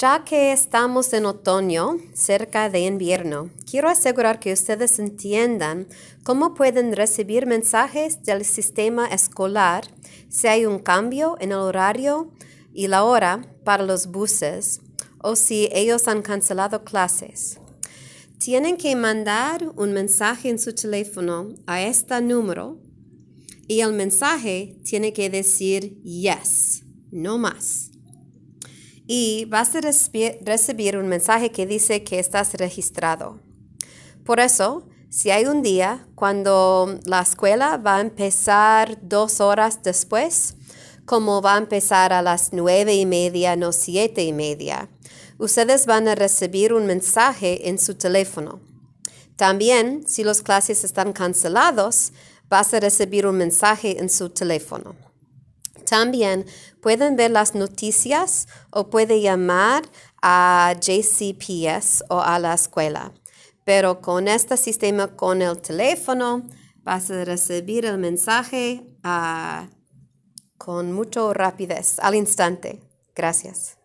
Ya que estamos en otoño, cerca de invierno, quiero asegurar que ustedes entiendan cómo pueden recibir mensajes del sistema escolar si hay un cambio en el horario y la hora para los buses o si ellos han cancelado clases. Tienen que mandar un mensaje en su teléfono a este número y el mensaje tiene que decir yes, no más y vas a recibir un mensaje que dice que estás registrado. Por eso, si hay un día cuando la escuela va a empezar dos horas después, como va a empezar a las nueve y media, no siete y media, ustedes van a recibir un mensaje en su teléfono. También, si los clases están cancelados, vas a recibir un mensaje en su teléfono. También pueden ver las noticias o puede llamar a JCPS o a la escuela. Pero con este sistema, con el teléfono, vas a recibir el mensaje ah, con mucha rapidez, al instante. Gracias.